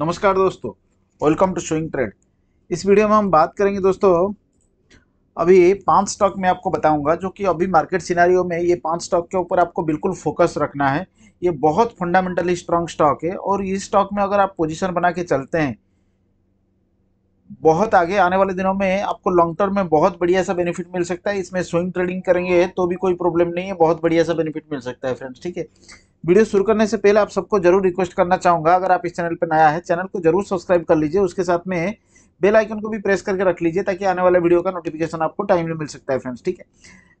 नमस्कार दोस्तों welcome to showing trade इस वीडियो में हम बात करेंगे दोस्तों अभी पांच स्टॉक मैं आपको बताऊंगा जो कि अभी मार्केट सिनारियो में ये पांच स्टॉक के ऊपर आपको बिल्कुल फोकस रखना है ये बहुत फंडामेंटली स्ट्रांग स्टॉक है और इस स्टॉक में अगर आप पोजीशन बना के चलते हैं बहुत आगे आने वाले दिनों में आपको लॉन्ग टर्म में बहुत बढ़िया सा बेनिफिट मिल सकता है इसमें स्विंग ट्रेडिंग करेंगे तो भी कोई प्रॉब्लम नहीं है बहुत बढ़िया सा बेनिफिट मिल सकता है फ्रेंड्स ठीक है वीडियो शुरू करने से पहले आप सबको जरूर रिक्वेस्ट करना चाहूंगा अगर आप इस चैनल पर नया है चैनल को जरूर सब्सक्राइब कर लीजिए उसके साथ में बेल आइकन को भी प्रेस करके रख लीजिए ताकि आने वाले वीडियो का नोटिफिकेशन आपको टाइमली मिल सकता है फ्रेंड्स ठीक है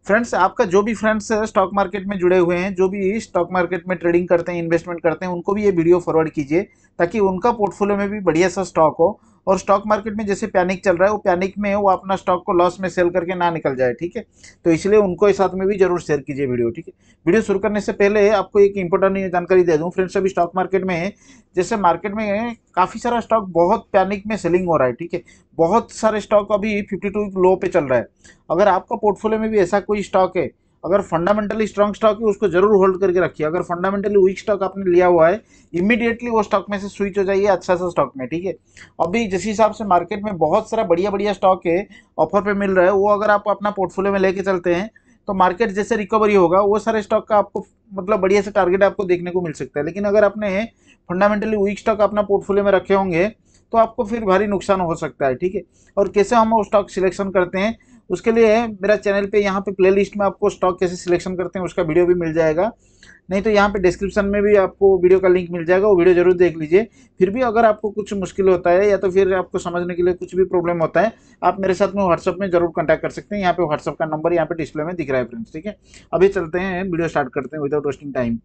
फ्रेंड्स आपका जो भी फ्रेंड्स स्टॉक मार्केट में जुड़े हुए हैं जो भी स्टॉक मार्केट में ट्रेडिंग करते हैं इन्वेस्टमेंट करते हैं उनको भी ये वीडियो फॉरवर्ड कीजिए ताकि उनका पोर्टफोलियो में भी बढ़िया सा स्टॉक हो और स्टॉक मार्केट में जैसे पैनिक चल रहा है वो पैनिक में है वो अपना स्टॉक को लॉस में सेल करके ना निकल जाए ठीक है तो इसलिए उनको इस साथ में भी जरूर शेयर कीजिए वीडियो ठीक है वीडियो शुरू करने से पहले आपको एक इंपॉर्टेंट जानकारी दे दूँ फ्रेंड्स अभी स्टॉक मार्केट में है जैसे मार्केट में काफ़ी सारा स्टॉक बहुत पैनिक में सेलिंग हो रहा है ठीक है बहुत सारे स्टॉक अभी फिफ्टी टू लो पे चल रहा है अगर आपका पोर्टफोलियो में भी ऐसा कोई स्टॉक है अगर फंडामेंटली स्ट्रांग स्टॉक है उसको जरूर होल्ड करके रखिए अगर फंडामेंटली वीक स्टॉक आपने लिया हुआ है इमीडिएटली वो स्टॉक में से स्विच हो जाइए अच्छा सा स्टॉक में ठीक है अभी जिस हिसाब से मार्केट में बहुत सारा बढ़िया बढ़िया स्टॉक है ऑफर पर मिल रहा है वो अगर आप अपना पोर्टफोलियो में लेके चलते हैं तो मार्केट जैसे रिकवरी होगा वो सारे स्टॉक का आपको मतलब बढ़िया से टारगेट आपको देखने को मिल सकता है लेकिन अगर आपने फंडामेंटली वीक स्टॉक अपना पोर्टफोलियो में रखे होंगे तो आपको फिर भारी नुकसान हो सकता है ठीक है और कैसे हम वो स्टॉक सिलेक्शन करते हैं उसके लिए मेरा चैनल पे यहाँ पे प्लेलिस्ट में आपको स्टॉक कैसे सिलेक्शन करते हैं उसका वीडियो भी मिल जाएगा नहीं तो यहाँ पे डिस्क्रिप्शन में भी आपको वीडियो का लिंक मिल जाएगा वो वीडियो जरूर देख लीजिए फिर भी अगर आपको कुछ मुश्किल होता है या तो फिर आपको समझने के लिए कुछ भी प्रॉब्लम होता है आप मेरे साथ में व्हाट्सअप में जरूर कॉन्टैक्ट कर सकते हैं यहाँ पे व्हाट्सअप का नंबर यहाँ पे डिस्प्ले में दिख रहा है फ्रेंड्स ठीक है अभी चलते हैं वीडियो स्टार्ट करते हैं विदाउट वेस्टिंग टाइम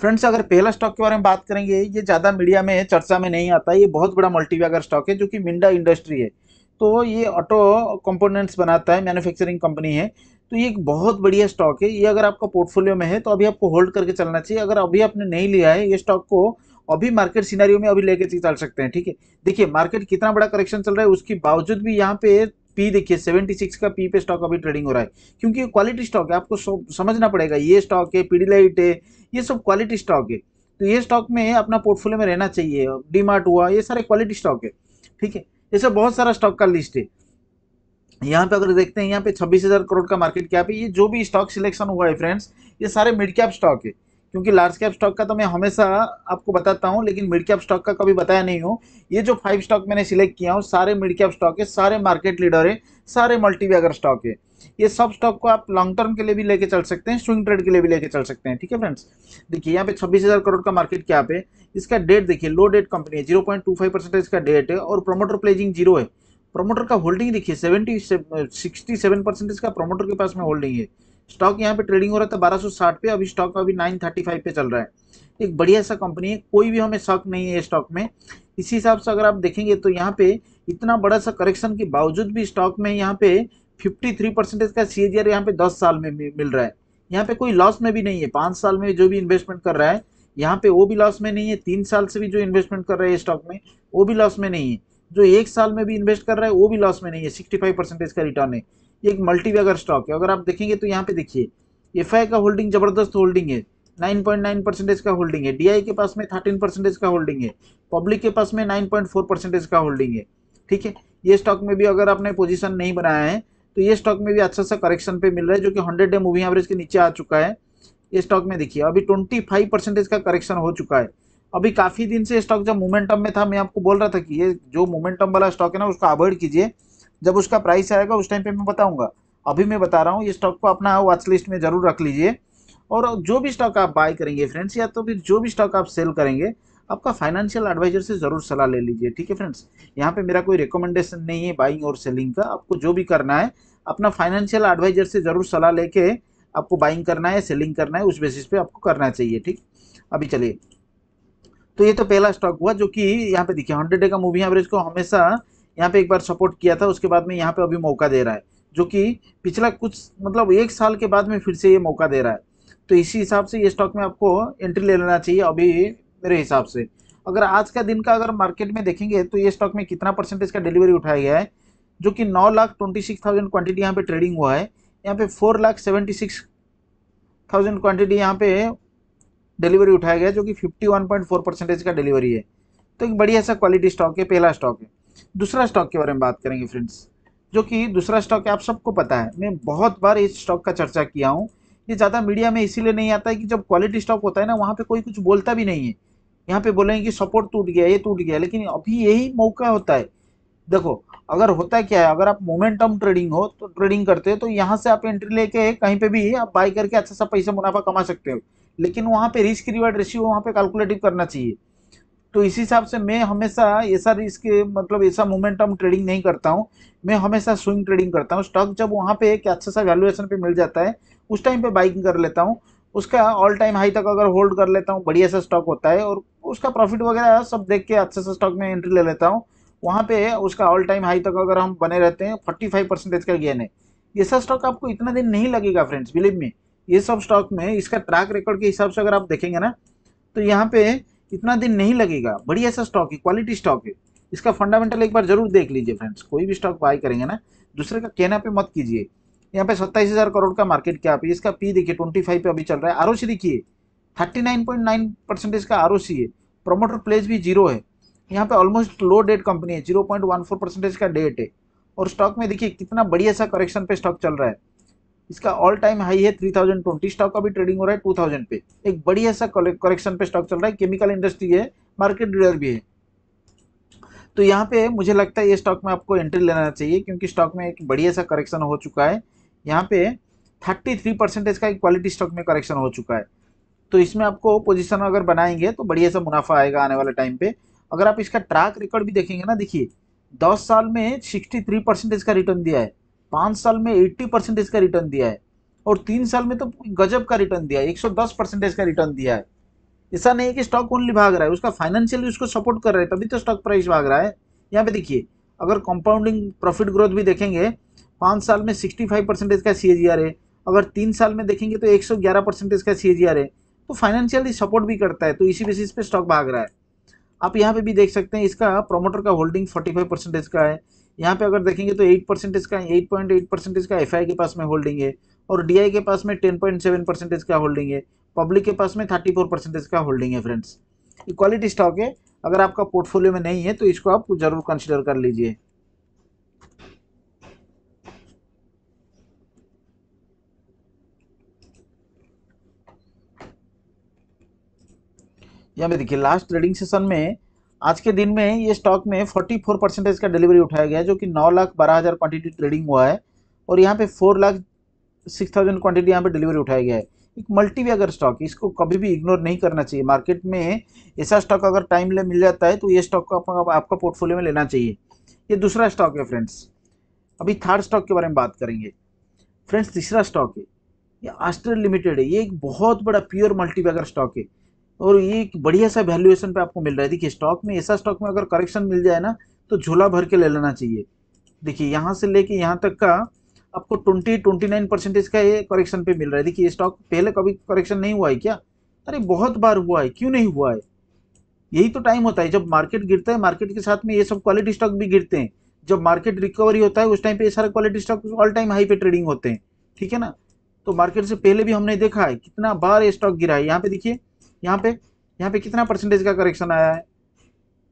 फ्रेंड्स अगर पहला स्टॉक के बारे में बात करेंगे ये ज़्यादा मीडिया में चर्चा में नहीं आता ये बहुत बड़ा मल्टीवैगर स्टॉक है जो कि मिंडा इंडस्ट्री है तो ये ऑटो कंपोनेंट्स बनाता है मैन्युफैक्चरिंग कंपनी है तो ये एक बहुत बढ़िया स्टॉक है ये अगर आपका पोर्टफोलियो में है तो अभी आपको होल्ड करके चलना चाहिए अगर अभी आपने नहीं लिया है ये स्टॉक को अभी मार्केट सिनेरियो में अभी लेके चल सकते हैं ठीक है देखिए मार्केट कितना बड़ा करेक्शन चल रहा है उसके बावजूद भी यहाँ पे पी देखिए 76 का पी पे स्टॉक अभी ट्रेडिंग हो रहा है क्योंकि ये क्वालिटी स्टॉक है आपको समझना पड़ेगा ये स्टॉक है पीडीलाइट है ये सब क्वालिटी स्टॉक है तो ये स्टॉक में अपना पोर्टफोलियो में रहना चाहिए डीमार्ट हुआ ये सारे क्वालिटी स्टॉक है ठीक है जैसे बहुत सारा स्टॉक का लिस्ट है यहाँ पे अगर देखते हैं यहाँ पे छब्बीस हज़ार करोड़ का मार्केट कैप है ये जो भी स्टॉक सिलेक्शन हुआ है फ्रेंड्स ये सारे मिड कैप स्टॉक है क्योंकि लार्ज कैप स्टॉक का तो मैं हमेशा आपको बताता हूँ लेकिन मिड कैप स्टॉक का कभी बताया नहीं हूँ ये जो फाइव स्टॉक मैंने सिलेक्ट किया हूँ सारे मिड कैप स्टॉक है सारे मार्केट लीडर है सारे मल्टीवेगर स्टॉक है ये सब स्टॉक को आप लॉन्ग टर्म के लिए भी लेके चल सकते हैं स्विंग ट्रेड के लिए भी लेके चल सकते हैं ठीक है फ्रेंड्स देखिए यहाँ पे छब्बीस हज़ार करोड़ का मार्केट क्या पे इसका डेट देखिए लो डेट कंपनी है zero point two five percentage का डेट है और प्रोमोटर प्लेजिंग जीरो है प्रोमोटर का होल्डिंग देखिए सेवेंटी सिक्सटी सेवन परसेंटेज का प्रोमोटर के पास में होल्डिंग है स्टॉक यहाँ पे ट्रेडिंग हो रहा था 1260 पे अभी स्टॉक अभी 935 पे चल रहा है एक बढ़िया सा कंपनी है कोई भी हमें शक नहीं है स्टॉक में इसी हिसाब से अगर आप देखेंगे तो यहाँ पे इतना बड़ा सा करेक्शन के बावजूद भी स्टॉक में यहाँ पे 53 परसेंटेज का सी यहाँ पे 10 साल में मिल रहा है यहाँ पे कोई लॉस में भी नहीं है पाँच साल में जो भी इन्वेस्टमेंट कर रहा है यहाँ पे वो भी लॉस में नहीं है तीन साल से भी जो इन्वेस्टमेंट कर रहा है स्टॉक में वो भी लॉस में नहीं है जो एक साल में भी इन्वेस्ट कर रहा है वो भी लॉस में नहीं है सिक्सटी फाइव परसेंटेज का रिटर्न है एक मल्टीवेगर स्टॉक है अगर आप देखेंगे तो यहाँ पे देखिए एफ का होल्डिंग जबरदस्त होल्डिंग है 9.9 परसेंटेज का होल्डिंग है डीआई के पास में 13 परसेंटेज का होल्डिंग है पब्लिक के पास में 9.4 परसेंटेज का होल्डिंग है ठीक है ये स्टॉक में भी अगर आपने पोजीशन नहीं बनाया है तो ये स्टॉक में भी अच्छा सा करेक्शन पे मिल रहा है जो कि हंड्रेड डे मूविंग एवरेज के नीचे आ चुका है ये स्टॉक में देखिए अभी ट्वेंटी फाइव परसेंटेज का करेक्शन हो चुका है अभी काफ़ी दिन से स्टॉक जब मोमेंटम में था मैं आपको बोल रहा था कि ये जो मोमेंटम वाला स्टॉक है ना उसको अवॉइड कीजिए जब उसका प्राइस आएगा उस टाइम पे मैं बताऊंगा अभी मैं बता रहा हूँ ये स्टॉक को अपना वॉच लिस्ट में ज़रूर रख लीजिए और जो भी स्टॉक आप बाय करेंगे फ्रेंड्स या तो फिर जो भी स्टॉक आप सेल करेंगे आपका फाइनेंशियल एडवाइजर से ज़रूर सलाह ले लीजिए ठीक है फ्रेंड्स यहाँ पे मेरा कोई रिकमेंडेशन नहीं है बाइंग और सेलिंग का आपको जो भी करना है अपना फाइनेंशियल एडवाइजर से ज़रूर सलाह लेके आपको बाइंग करना है सेलिंग करना है उस बेसिस पे आपको करना चाहिए ठीक अभी चलिए तो ये तो पहला स्टॉक हुआ जो कि यहाँ पे देखिए हंड्रेड डे का मूविंग एवरेज को हमेशा यहाँ पे एक बार सपोर्ट किया था उसके बाद में यहाँ पे अभी मौका दे रहा है जो कि पिछला कुछ मतलब एक साल के बाद में फिर से ये मौका दे रहा है तो इसी हिसाब से ये स्टॉक में आपको एंट्री ले लेना चाहिए अभी मेरे हिसाब से अगर आज का दिन का अगर मार्केट में देखेंगे तो ये स्टॉक में कितना परसेंटेज का डिलीवरी उठाया गया है जो कि नौ lakh twenty six thousand quantity यहाँ पे ट्रेडिंग हुआ है यहाँ पे four lakh seventy six thousand quantity यहाँ पे डिलीवरी उठाया गया जो कि fifty one point four percentage का डिलीवरी है तो एक बढ़िया सा क्वालिटी स्टॉक है पहला स्टॉक है दूसरा स्टॉक के बारे में बात करेंगे फ्रेंड्स जो कि दूसरा स्टॉक आप सबको पता है मैं बहुत बार इस स्टॉक का चर्चा किया हूँ ये ज़्यादा मीडिया में इसीलिए नहीं आता है कि जब क्वालिटी स्टॉक होता है ना वहाँ पे कोई कुछ बोलता भी नहीं है यहाँ पे बोलेंगे कि सपोर्ट टूट गया ये टूट गया लेकिन अभी यही मौका होता है देखो अगर होता है क्या है अगर आप मोमेंटम ट्रेडिंग हो तो ट्रेडिंग करते हो तो यहाँ से आप एंट्री लेके कहीं पे भी आप बाई करके अच्छा सा पैसा मुनाफा कमा सकते हो लेकिन वहाँ पे रिस्क रिवार्ड रेशियो वहाँ पे कैलकुलेटिव करना चाहिए तो इस हिसाब से मैं हमेशा ऐसा रिस्क मतलब ऐसा मोमेंटम ट्रेडिंग नहीं करता हूँ मैं हमेशा स्विंग ट्रेडिंग करता हूँ स्टॉक जब वहाँ पे एक अच्छा सा वैल्यूएशन पे मिल जाता है उस टाइम पे बाइकिंग कर लेता हूँ उसका ऑल टाइम हाई तक अगर होल्ड कर लेता हूँ बढ़िया सा स्टॉक होता है और उसका प्रॉफिट वगैरह सब देख के अच्छे से स्टॉक में एंट्री ले लेता हूँ वहाँ पे उसका ऑल टाइम हाई तक अगर हम बने रहते हैं फोर्टी फाइव परसेंटेज का गेन है ये सब स्टॉक आपको इतना दिन नहीं लगेगा फ्रेंड्स बिलीव में ये सब स्टॉक में इसका ट्रैक रिकॉर्ड के हिसाब से अगर आप देखेंगे ना तो यहाँ पे इतना दिन नहीं लगेगा बढ़िया सा स्टॉक है क्वालिटी स्टॉक है इसका फंडामेंटल एक बार जरूर देख लीजिए फ्रेंड्स कोई भी स्टॉक बाय करेंगे ना दूसरे का कहना पे मत कीजिए यहाँ पे सत्ताईस हजार करोड़ का मार्केट क्या है इसका पी देखिए ट्वेंटी फाइव पे अभी चल रहा है आरओसी देखिए thirty nine point nine percentage का आर है प्रोमोटर प्लेस भी जीरो है यहाँ पे ऑलमोस्ट लो डेट कंपनी है zero point one four percentage का डेट है और स्टॉक में देखिए कितना बढ़िया सा करेक्शन पे स्टॉक चल रहा है इसका ऑल टाइम हाई है थ्री थाउजेंड ट्वेंटी स्टॉक का भी ट्रेडिंग हो रहा है टू थाउजेंड पे एक बढ़िया सा करेक्शन पे स्टॉक चल रहा है केमिकल इंडस्ट्री है मार्केट लीडर भी है तो यहाँ पे मुझे लगता है ये स्टॉक में आपको एंट्री लेना चाहिए क्योंकि स्टॉक में एक बढ़िया सा करेक्शन हो चुका है यहाँ पे 33 परसेंटेज का क्वालिटी स्टॉक में करेक्शन हो चुका है तो इसमें आपको पोजीशन अगर बनाएंगे तो बढ़िया सा मुनाफा आएगा आने वाले टाइम पे अगर आप इसका ट्रैक रिकॉर्ड भी देखेंगे ना देखिए दस साल में सिक्सटी थ्री परसेंटेज का रिटर्न दिया है पाँच साल में एट्टी परसेंटेज का रिटर्न दिया है और तीन साल में तो गजब का रिटर्न दिया है एक सौ दस परसेंटेज का रिटर्न दिया है ऐसा नहीं है कि स्टॉक ओनली भाग रहा है उसका फाइनेंशियली उसको सपोर्ट कर रहा है तभी तो स्टॉक प्राइस भाग रहा है यहाँ पे देखिए अगर कंपाउंडिंग प्रॉफिट ग्रोथ भी देखेंगे पाँच साल में सिक्सटी फाइव परसेंटेज का सी है अगर तीन साल में देखेंगे तो एक सौ ग्यारह परसेंटेज का सी है तो फाइनेंशियली सपोर्ट भी करता है तो इसी बेसिस पे स्टॉक भाग रहा है आप यहाँ पे भी देख सकते हैं इसका प्रोमोटर का होल्डिंग फोर्टी फाइव परसेंटेज का है यहाँ पे अगर देखेंगे तो एट परसेंटेज का एट पॉइंट एट परसेंटेज का एफ के पास में होल्डिंग है और डी के पास में सेवन परसेंटेज का होल्डिंग है पब्लिक के पास में फोर परसेंटेज का होल्डिंग है फ्रेंड्स ये क्वालिटी स्टॉक है अगर आपका पोर्टफोलियो में नहीं है तो इसको आप जरूर कंसिडर कर लीजिए यहाँ पे देखिए लास्ट ट्रेडिंग सेशन में आज के दिन में ये स्टॉक में 44 परसेंटेज का डिलीवरी उठाया गया जो कि नौ लाख बारह हज़ार क्वान्टिटी ट्रेडिंग हुआ है और यहाँ पे four lakh six thousand quantity यहाँ पे डिलीवरी उठाया गया है एक मल्टीवेगर स्टॉक इसको कभी भी इग्नोर नहीं करना चाहिए मार्केट में ऐसा स्टॉक अगर टाइम ले मिल जाता है तो ये स्टॉक को आपका आपका पोर्टफोलियो में लेना चाहिए ये दूसरा स्टॉक है फ्रेंड्स अभी थर्ड स्टॉक के बारे में बात करेंगे फ्रेंड्स तीसरा स्टॉक है ये आस्ट्रेल लिमिटेड है ये एक बहुत बड़ा प्योर मल्टीवेगर स्टॉक है और ये बढ़िया सा वैल्यूएशन पे आपको मिल रहा है देखिए स्टॉक में ऐसा स्टॉक में अगर करेक्शन मिल जाए ना तो झोला भर के ले लेना चाहिए देखिए यहाँ से लेके यहाँ तक का आपको ट्वेंटी ट्वेंटी नाइन परसेंटेज का ये करेक्शन पे मिल रहा है देखिए ये स्टॉक पहले कभी करेक्शन नहीं हुआ है क्या अरे बहुत बार हुआ है क्यों नहीं हुआ है यही तो टाइम होता है जब मार्केट गिरता है मार्केट के साथ में ये सब क्वालिटी स्टॉक भी गिरते हैं जब मार्केट रिकवरी होता है उस टाइम पे ये सारे quality stock all time high पे ट्रेडिंग होते हैं ठीक है ना तो मार्केट से पहले भी हमने देखा है कितना बार ये स्टॉक गिरा है यहाँ पे देखिए यहाँ पे यहाँ पे कितना परसेंटेज का करेक्शन आया है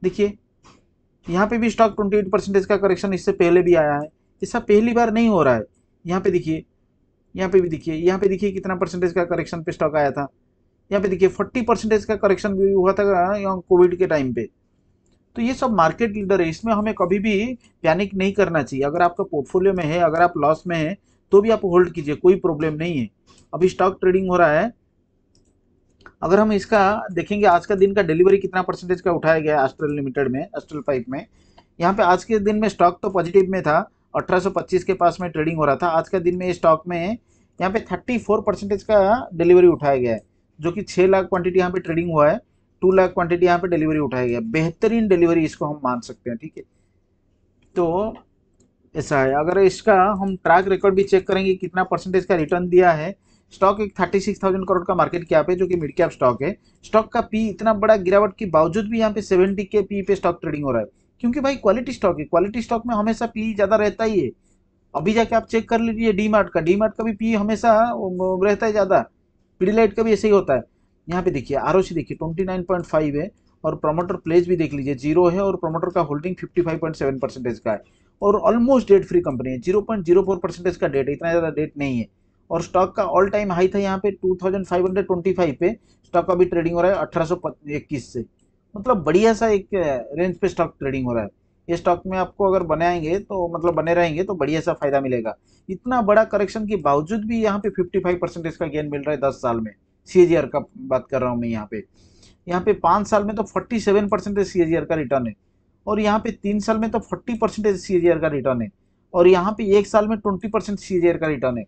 देखिए यहाँ पे भी स्टॉक ट्वेंटी एट परसेंटेज का करेक्शन इससे पहले भी आया है ऐसा पहली बार नहीं हो रहा है यहाँ पे देखिए यहाँ पे भी देखिए यहाँ पे देखिए कितना परसेंटेज का करेक्शन पे स्टॉक आया था यहाँ पे देखिए फोर्टी परसेंटेज का करेक्शन भी हुआ था यहाँ कोविड के टाइम पे तो ये सब मार्केट लीडर है इसमें हमें कभी भी पैनिक नहीं करना चाहिए अगर आपका पोर्टफोलियो में है अगर आप लॉस में हैं तो भी आप होल्ड कीजिए कोई प्रॉब्लम नहीं है अभी स्टॉक ट्रेडिंग हो रहा है अगर हम इसका देखेंगे आज का दिन का डिलीवरी कितना परसेंटेज का उठाया गया एस्ट्रल लिमिटेड में एस्ट्रल पाइप में यहाँ पे आज के दिन में स्टॉक तो पॉजिटिव में था 1825 के पास में ट्रेडिंग हो रहा था आज का दिन में स्टॉक में यहाँ पे 34 परसेंटेज का डिलीवरी उठाया गया है जो कि छः लाख क्वांटिटी यहाँ पे ट्रेडिंग हुआ है टू लाख क्वांटिटी यहाँ पे डिलीवरी उठाया गया बेहतरीन डिलीवरी इसको हम मान सकते हैं ठीक है तो ऐसा है अगर इसका हम ट्रैक रिकॉर्ड भी चेक करेंगे कितना परसेंटेज का रिटर्न दिया है स्टॉक एक थर्टी सिक्स थाउजेंड करोड़ का मार्केट कैप है जो कि मिड कैप स्टॉक है स्टॉक का पी इतना बड़ा गिरावट के बावजूद भी यहाँ पे सेवेंटी के पी पे स्टॉक ट्रेडिंग हो रहा है क्योंकि भाई क्वालिटी स्टॉक है क्वालिटी स्टॉक में हमेशा पी ज़्यादा रहता ही है अभी जाके आप चेक कर लीजिए डी मार्ट का डी मार्ट का भी पी हमेशा रहता है ज़्यादा पीडीलाइट का भी ऐसे ही होता है यहाँ पे देखिए आर देखिए ट्वेंटी नाइन पॉइंट फाइव है और प्रमोटर प्लेस भी देख लीजिए जीरो है और प्रमोटर का holding fifty five point seven percentage का है और ऑलमोस्ट डेट फ्री कंपनी है zero point zero four percentage का डेट है इतना ज़्यादा डेट नहीं है और स्टॉक का ऑल टाइम हाई था यहाँ पे 2525 पे स्टॉक अभी ट्रेडिंग हो रहा है अठारह से मतलब बढ़िया सा एक रेंज पे स्टॉक ट्रेडिंग हो रहा है ये स्टॉक में आपको अगर बनाएंगे तो मतलब बने रहेंगे तो बढ़िया सा फायदा मिलेगा इतना बड़ा करेक्शन के बावजूद भी यहाँ पे 55 परसेंटेज का गेन मिल रहा है दस साल में सी का बात कर रहा हूँ मैं यहाँ पे यहाँ पे पाँच साल में तो फोर्टी सेवन परसेंटेज सी का रिटर्न है और यहाँ पे तीन साल में तो फोर्टी परसेंटेज सी का रिटर्न है और यहाँ पे एक साल में ट्वेंटी परसेंट सी का रिटर्न है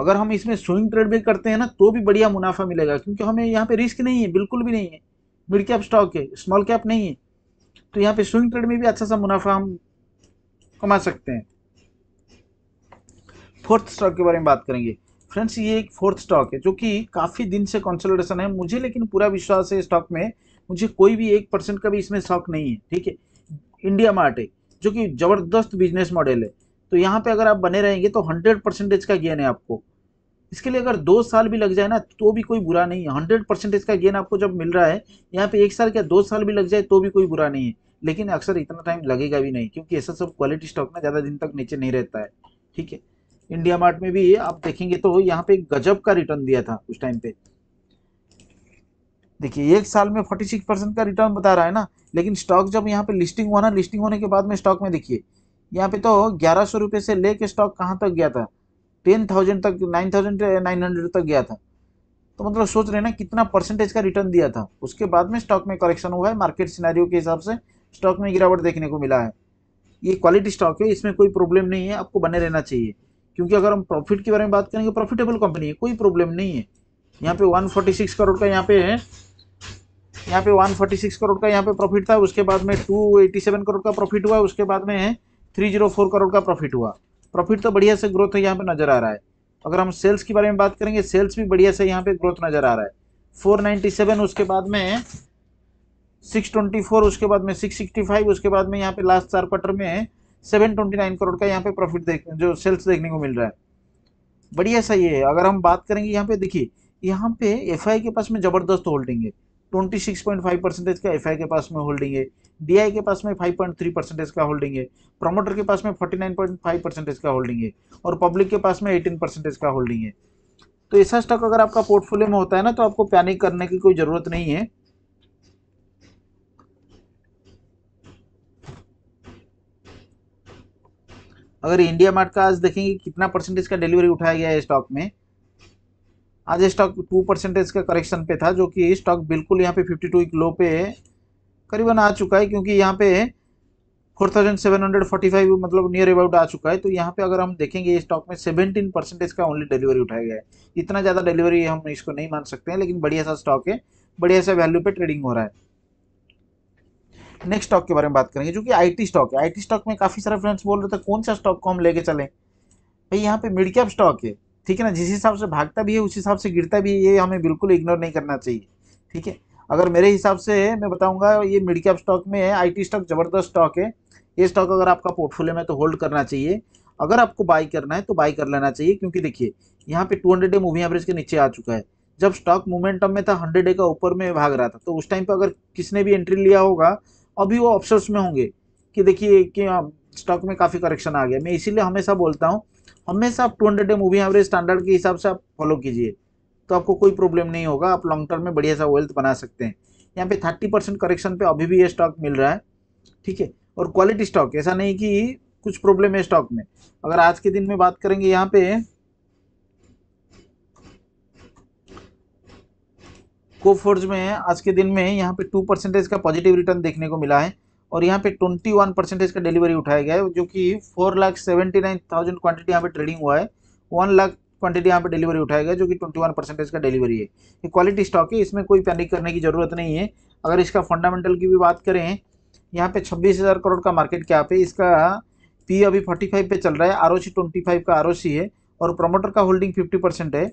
अगर हम इसमें स्विंग ट्रेड भी करते हैं ना तो भी बढ़िया मुनाफा मिलेगा क्योंकि हमें यहाँ पे रिस्क नहीं है बिल्कुल भी नहीं है मिड कैप स्टॉक है स्मॉल कैप नहीं है तो यहाँ पे स्विंग ट्रेड में भी अच्छा सा मुनाफा हम कमा सकते हैं फोर्थ स्टॉक के बारे में बात करेंगे फ्रेंड्स ये एक फोर्थ स्टॉक है जो कि काफ़ी दिन से कंसल्टेशन है मुझे लेकिन पूरा विश्वास है स्टॉक में मुझे कोई भी एक परसेंट का भी इसमें स्टॉक नहीं है ठीक है इंडिया मार्ट है जो कि ज़बरदस्त बिजनेस मॉडल है तो यहाँ पे अगर आप बने रहेंगे तो हंड्रेड परसेंटेज का गेन है आपको इसके लिए अगर दो साल भी लग जाए ना तो भी कोई बुरा नहीं है हंड्रेड परसेंटेज का गेन आपको जब मिल रहा है यहाँ पे एक साल या दो साल भी लग जाए तो भी कोई बुरा नहीं है लेकिन अक्सर इतना टाइम लगेगा भी नहीं क्योंकि ऐसा सब क्वालिटी स्टॉक ना ज़्यादा दिन तक नीचे नहीं रहता है ठीक है इंडिया मार्ट में भी आप देखेंगे तो यहाँ पे गजब का रिटर्न दिया था उस टाइम पे देखिए एक साल में 46 परसेंट का रिटर्न बता रहा है ना लेकिन स्टॉक जब यहाँ पे लिस्टिंग हुआ ना लिस्टिंग होने के बाद में स्टॉक में देखिए यहाँ पे तो ग्यारह सौ रुपये से लेके स्टॉक कहाँ तक गया था टेन थाउजेंड तक नाइन थाउजेंड नाइन हंड्रेड तक गया था तो मतलब सोच रहे ना कितना परसेंटेज का रिटर्न दिया था उसके बाद में स्टॉक में करेक्शन हुआ है मार्केट सिनारियों के हिसाब से स्टॉक में गिरावट देखने को मिला है ये क्वालिटी स्टॉक है इसमें कोई प्रॉब्लम नहीं है आपको बने रहना चाहिए क्योंकि अगर हम प्रॉफिट के बारे में बात करेंगे प्रॉफिटेबल कंपनी है कोई प्रॉब्लम नहीं है यहाँ पे 146 करोड़ का यहाँ पे है यहाँ पे 146 करोड़ का यहाँ पे प्रॉफिट था उसके बाद में 287 करोड़ का प्रॉफिट हुआ उसके बाद में है थ्री जीरो फोर करोड़ का प्रॉफिट हुआ प्रॉफिट तो बढ़िया से ग्रोथ यहाँ पे नजर आ रहा है अगर हम सेल्स के बारे में बात करेंगे सेल्स भी बढ़िया से यहाँ पे ग्रोथ नजर आ रहा है 497 उसके बाद में 624 उसके बाद में 665 उसके बाद में यहाँ पे लास्ट चार क्वार्टर में 729 करोड़ का यहाँ पे प्रॉफिट देख जो सेल्स देखने को मिल रहा है बढ़िया ये है अगर हम बात करेंगे यहाँ पे देखिए यहाँ पे एफ के पास में ज़बरदस्त होल्डिंग है 26.5 परसेंटेज का एफआई के पास में होल्डिंग है डी के पास में 5.3 परसेंटेज का होल्डिंग है प्रमोटर के पास में 49.5 परसेंटेज का होल्डिंग है और पब्लिक के पास में 18 परसेंटेज का होल्डिंग है तो ऐसा स्टॉक अगर आपका पोर्टफोलियो में होता है ना तो आपको पैनिक करने की कोई ज़रूरत नहीं है अगर इंडिया मार्ट का आज देखेंगे कितना परसेंटेज का डिलीवरी उठाया गया है स्टॉक में आज स्टॉक टू परसेंटेज का करेक्शन पे था जो कि स्टॉक बिल्कुल यहाँ पे फिफ्टी टू लो पे करीबन आ चुका है क्योंकि यहाँ पे 4745 मतलब नियर अबाउट आ चुका है तो यहाँ पे अगर हम देखेंगे स्टॉक में 17 परसेंटेज का ओनली डिलीवरी उठाया गया है इतना ज़्यादा डिलीवरी हम इसको नहीं मान सकते हैं लेकिन बढ़िया सा स्टॉक है बढ़िया सा वैल्यू पे ट्रेडिंग हो रहा है नेक्स्ट स्टॉक के बारे में बात करेंगे जो कि आई स्टॉक है आई स्टॉक में काफ़ी सारे फ्रेंड्स बोल रहे थे कौन सा स्टॉक को हम लेके चलें भाई यहाँ पे मिड कैप स्टॉक है ठीक है ना जिस हिसाब से भागता भी है उस हिसाब से गिरता भी है ये हमें बिल्कुल इग्नोर नहीं करना चाहिए ठीक है अगर मेरे हिसाब से मैं बताऊंगा ये मिड कैप स्टॉक में है आईटी स्टॉक ज़बरदस्त स्टॉक है ये स्टॉक अगर आपका पोर्टफोलियो में तो होल्ड करना चाहिए अगर आपको बाई करना है तो बाई कर लेना चाहिए क्योंकि देखिए यहाँ पे 200 डे मूविंग एवरेज के नीचे आ चुका है जब स्टॉक मोमेंटम में था हंड्रेड डे का ऊपर में भाग रहा था तो उस टाइम पर अगर किसने भी एंट्री लिया होगा अभी वो ऑप्शन में होंगे कि देखिए कि स्टॉक हाँ, में काफ़ी करेक्शन आ गया मैं इसीलिए हमेशा बोलता हूँ हमेशा आप two hundred day moving average standard के हिसाब से आप फॉलो कीजिए तो आपको कोई प्रॉब्लम नहीं होगा आप लॉन्ग टर्म में बढ़िया सा वेल्थ बना सकते हैं यहाँ पे थर्टी परसेंट करेक्शन पे अभी भी ये स्टॉक मिल रहा है ठीक है और क्वालिटी स्टॉक ऐसा नहीं कि कुछ प्रॉब्लम है स्टॉक में अगर आज के दिन में बात करेंगे यहाँ पे कोफोर्ज में आज के दिन में यहाँ पे टू परसेंटेज का पॉजिटिव रिटर्न देखने को मिला है और यहाँ पे 21 परसेंटेज का डिलीवरी उठाया गया है जो कि four lakh seventy nine thousand quantity यहाँ पे ट्रेडिंग हुआ है वन लाख क्वांटिटी यहाँ पे डिलीवरी उठाया गया जो कि 21 परसेंटेज का डिलीवरी है ये क्वालिटी स्टॉक है इसमें कोई पैनिक करने की ज़रूरत नहीं है अगर इसका फंडामेंटल की भी बात करें यहाँ पे छब्बीस हज़ार करोड़ का मार्केट क्या है इसका पी अभी फाइव पे चल रहा है आर ओ का आर है और प्रोमोटर का होल्डिंग फिफ्टी परसेंट है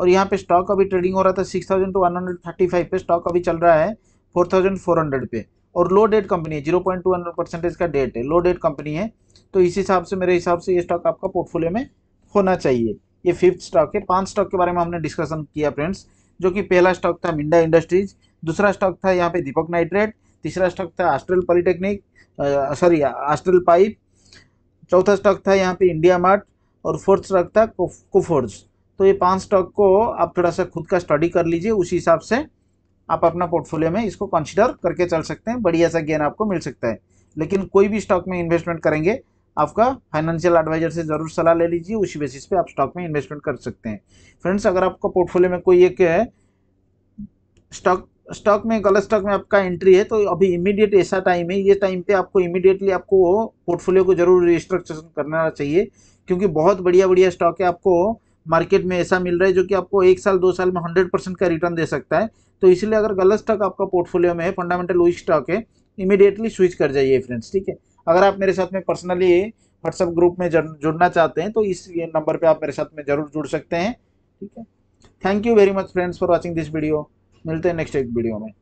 और यहाँ पे स्टॉक अभी ट्रेडिंग हो रहा था six thousand two one hundred thirty five पे स्टॉक अभी चल रहा है फोर थाउजेंड फोर हंड्रेड पे और लो डेट कंपनी है zero point two hundred percentage का डेट है लो डेट कंपनी है तो इस हिसाब से मेरे हिसाब से ये स्टॉक आपका पोर्टफोलियो में होना चाहिए ये फिफ्थ स्टॉक है पांच स्टॉक के बारे में हमने डिस्कशन किया फ्रेंड्स जो कि पहला स्टॉक था मिंडा इंडस्ट्रीज दूसरा स्टॉक था यहाँ पे दीपक नाइट्रेट तीसरा स्टॉक था Astral polytechnic sorry Astral pipe चौथा स्टॉक था यहाँ पे इंडिया मार्ट और फोर्थ स्टॉक था कुफोर्स तो ये पांच स्टॉक को आप थोड़ा सा खुद का स्टडी कर लीजिए उसी हिसाब से आप अपना पोर्टफोलियो में इसको कंसिडर करके चल सकते हैं बढ़िया सा गेन आपको मिल सकता है लेकिन कोई भी स्टॉक में इन्वेस्टमेंट करेंगे आपका फाइनेंशियल एडवाइजर से ज़रूर सलाह ले लीजिए उसी बेसिस पे आप स्टॉक में इन्वेस्टमेंट कर सकते हैं फ्रेंड्स अगर आपका पोर्टफोलियो में कोई एक है स्टॉक स्टॉक में गलत स्टॉक में आपका एंट्री है तो अभी इमीडिएट ऐसा टाइम है ये टाइम पे आपको इमीडिएटली आपको पोर्टफोलियो को जरूर रिस्ट्रक्चरेशन करना चाहिए क्योंकि बहुत बढ़िया बढ़िया स्टॉक है आपको मार्केट में ऐसा मिल रहा है जो कि आपको एक साल दो साल में हंड्रेड परसेंट का रिटर्न दे सकता है तो इसलिए अगर गलत स्टॉक आपका पोर्टफोलियो में है फंडामेंटल वीक स्टॉक है इमीडिएटली स्विच कर जाइए फ्रेंड्स ठीक है अगर आप मेरे साथ में पर्सनली व्हाट्सअप ग्रुप में जुड़ना चाहते हैं तो इस नंबर पर आप मेरे साथ में ज़रूर जुड़ सकते हैं ठीक है thank you very much friends for watching this video मिलते हैं नेक्स्ट एक वीडियो में